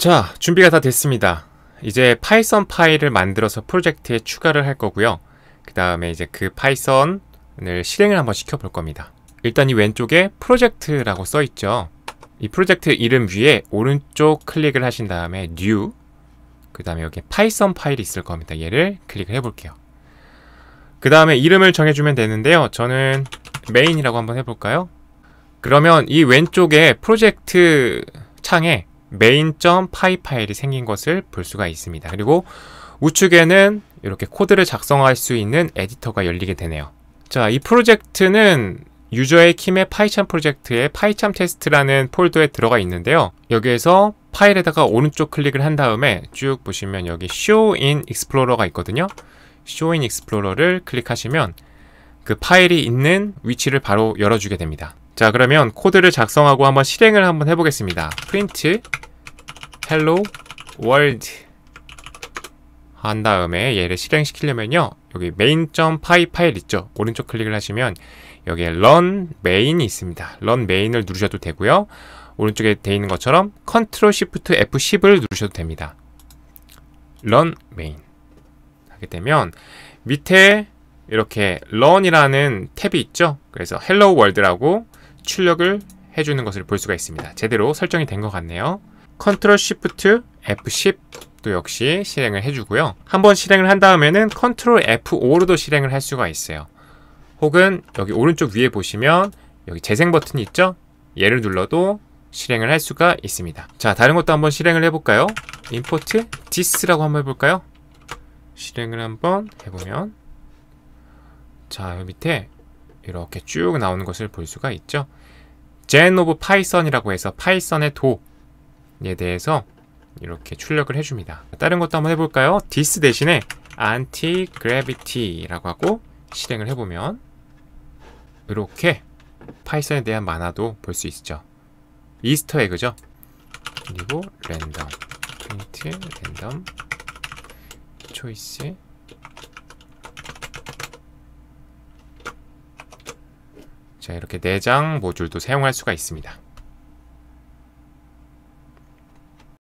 자, 준비가 다 됐습니다. 이제 파이썬 파일을 만들어서 프로젝트에 추가를 할 거고요. 그 다음에 이제 그 파이썬을 실행을 한번 시켜볼 겁니다. 일단 이 왼쪽에 프로젝트라고 써있죠. 이 프로젝트 이름 위에 오른쪽 클릭을 하신 다음에 New 그 다음에 여기 파이썬 파일이 있을 겁니다. 얘를 클릭을 해볼게요. 그 다음에 이름을 정해주면 되는데요. 저는 메인이라고 한번 해볼까요? 그러면 이 왼쪽에 프로젝트 창에 main.py 파일이 생긴 것을 볼 수가 있습니다. 그리고 우측에는 이렇게 코드를 작성할 수 있는 에디터가 열리게 되네요. 자, 이 프로젝트는 유저의 킴의 파이참 프로젝트의 파이참 테스트라는 폴더에 들어가 있는데요. 여기에서 파일에다가 오른쪽 클릭을 한 다음에 쭉 보시면 여기 show in explore가 있거든요. show in explore를 클릭하시면 그 파일이 있는 위치를 바로 열어주게 됩니다. 자, 그러면 코드를 작성하고 한번 실행을 한번 해보겠습니다. print 헬로 월드 한 다음에 얘를 실행시키려면요 여기 main.py 파일 있죠 오른쪽 클릭을 하시면 여기에 run main이 있습니다 run main을 누르셔도 되고요 오른쪽에 되어 있는 것처럼 컨트롤 시프트 F10을 누르셔도 됩니다 run main 하게 되면 밑에 이렇게 run이라는 탭이 있죠 그래서 hello world라고 출력을 해주는 것을 볼 수가 있습니다 제대로 설정이 된 것 같네요 컨트롤 시프트 F10 또 역시 실행을 해주고요. 한번 실행을 한 다음에는 컨트롤 F5로도 실행을 할 수가 있어요. 혹은 여기 오른쪽 위에 보시면 여기 재생 버튼이 있죠? 얘를 눌러도 실행을 할 수가 있습니다. 자, 다른 것도 한번 실행을 해볼까요? import this라고 한번 해볼까요? 실행을 한번 해보면 자, 여기 밑에 이렇게 쭉 나오는 것을 볼 수가 있죠. gen of python이라고 해서 파이썬의 도에 대해서 이렇게 출력을 해줍니다. 다른 것도 한번 해볼까요? 디스 대신에 anti gravity라고 하고 실행을 해보면 이렇게 파이썬에 대한 만화도 볼 수 있죠. 이스터 에그죠. 그리고 랜덤 random choice 자 이렇게 내장 네 모듈도 사용할 수가 있습니다.